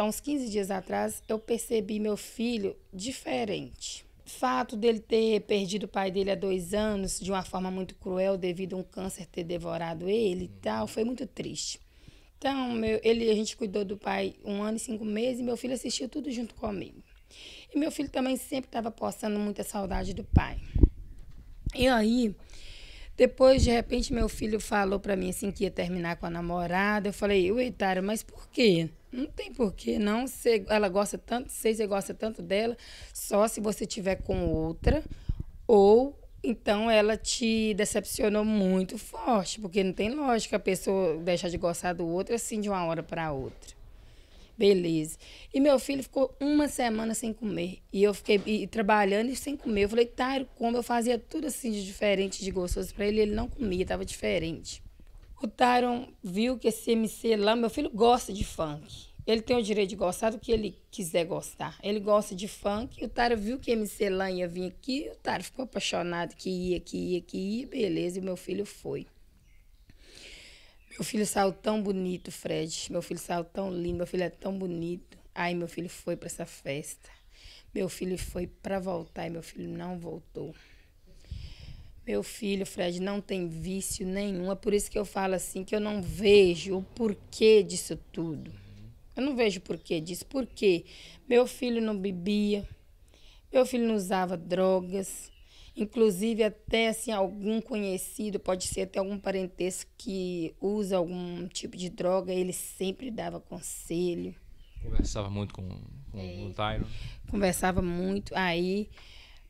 Há uns 15 dias atrás, eu percebi meu filho diferente. O fato dele ter perdido o pai dele há dois anos de uma forma muito cruel devido a um câncer ter devorado ele e tal, foi muito triste. Então, meu, ele, a gente cuidou do pai um ano e cinco meses e meu filho assistiu tudo junto comigo. E meu filho também sempre estava postando muita saudade do pai. E aí, depois, de repente, meu filho falou para mim assim que ia terminar com a namorada. Eu falei, Oitário, mas por quê? Não tem porquê, não. ser ela gosta tanto sei você gosta tanto dela, só se você tiver com outra. Ou então ela te decepcionou muito forte, porque não tem lógica a pessoa deixar de gostar do outro assim de uma hora para outra. Beleza. E meu filho ficou uma semana sem comer. E eu fiquei e, trabalhando e sem comer. Eu falei, taro como eu fazia tudo assim de diferente, de gostoso para ele, ele não comia, tava diferente. O Tyron viu que esse MC lá, meu filho gosta de funk. Ele tem o direito de gostar do que ele quiser gostar. Ele gosta de funk. o Taro viu que MC Lan ia vir aqui. o Taro ficou apaixonado que ia, que ia, que ia. Beleza, e meu filho foi. Meu filho saiu tão bonito, Fred. Meu filho saiu tão lindo. Meu filho é tão bonito. Aí meu filho foi para essa festa. Meu filho foi para voltar e meu filho não voltou. Meu filho, Fred, não tem vício nenhum. É por isso que eu falo assim, que eu não vejo o porquê disso tudo. Eu não vejo o porquê disso. Por quê? Meu filho não bebia. Meu filho não usava drogas. Inclusive, até assim, algum conhecido, pode ser até algum parentesco que usa algum tipo de droga, ele sempre dava conselho. Conversava muito com, com é, o Tyron? Conversava muito. Aí,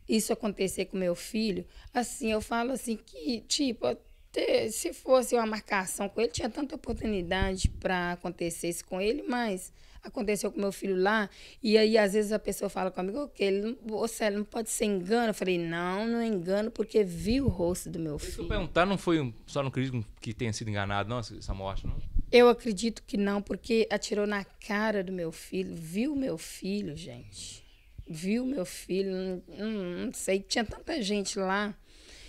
isso acontecer com meu filho, assim, eu falo assim que, tipo, ter, se fosse uma marcação com ele, tinha tanta oportunidade para acontecer isso com ele, mas aconteceu com meu filho lá. E aí, às vezes, a pessoa fala comigo, ok, ele, ou seja, não pode ser engano. Eu falei, não, não é engano, porque vi o rosto do meu filho. Se eu perguntar, não foi só não crítico que tenha sido enganado, não, essa morte, não? Eu acredito que não, porque atirou na cara do meu filho, viu meu filho, gente. Viu meu filho, não, não sei, tinha tanta gente lá.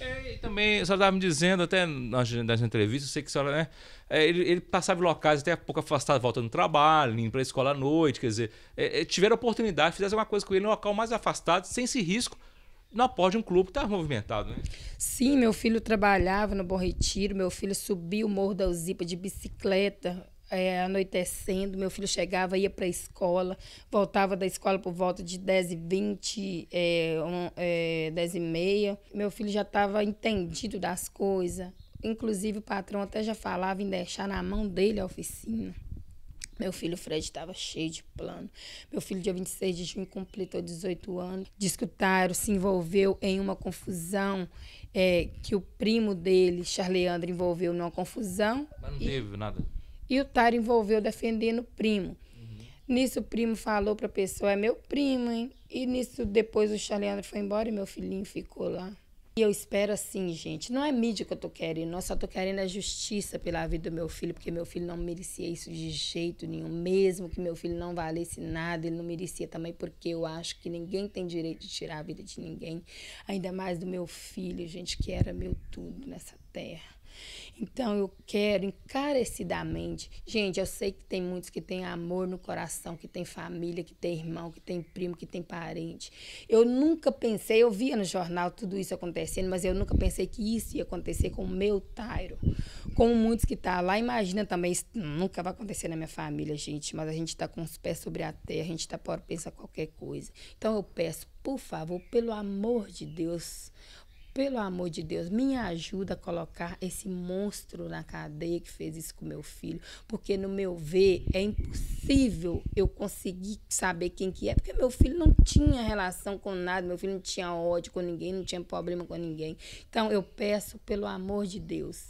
É, e também, a senhora estava me dizendo, até nas, nas entrevistas, eu sei que a senhora, né? É, ele, ele, passava em locais até pouco afastado, voltando do trabalho, indo para a escola à noite, quer dizer, é, é tiveram a oportunidade, fizesse alguma coisa com ele no local mais afastado, sem esse risco, na porta de um clube que estava movimentado, né? Sim, meu filho trabalhava no Bom Retiro, meu filho subia o Morro da Uzipa de bicicleta, é, anoitecendo, meu filho chegava, ia para a escola, voltava da escola por volta de 10 e 20, é, um, é, 10 e meia. Meu filho já estava entendido das coisas. Inclusive, o patrão até já falava em deixar na mão dele a oficina. Meu filho Fred estava cheio de plano. Meu filho, dia 26 de junho, completou 18 anos. Discutaram, se envolveu em uma confusão é, que o primo dele, Charleandro, envolveu numa confusão. Mas não e... teve nada. E o Taro envolveu defendendo o primo. Uhum. Nisso o primo falou para a pessoa, é meu primo, hein? E nisso depois o Xaleandro foi embora e meu filhinho ficou lá. E eu espero assim, gente, não é mídia que eu tô querendo, eu só tô querendo a é justiça pela vida do meu filho, porque meu filho não merecia isso de jeito nenhum, mesmo que meu filho não valesse nada, ele não merecia também, porque eu acho que ninguém tem direito de tirar a vida de ninguém, ainda mais do meu filho, gente, que era meu tudo nessa terra. Então eu quero encarecidamente, gente, eu sei que tem muitos que têm amor no coração, que tem família, que tem irmão, que tem primo, que tem parente. Eu nunca pensei, eu via no jornal tudo isso acontecendo, mas eu nunca pensei que isso ia acontecer com o meu Tairo. Como muitos que tá lá, imagina também, isso nunca vai acontecer na minha família, gente, mas a gente está com os pés sobre a terra, a gente está por pensar qualquer coisa. Então eu peço, por favor, pelo amor de Deus, pelo amor de Deus, me ajuda a colocar esse monstro na cadeia que fez isso com meu filho, porque no meu ver é impossível eu conseguir saber quem que é, porque meu filho não tinha relação com nada, meu filho não tinha ódio com ninguém, não tinha problema com ninguém. Então eu peço pelo amor de Deus,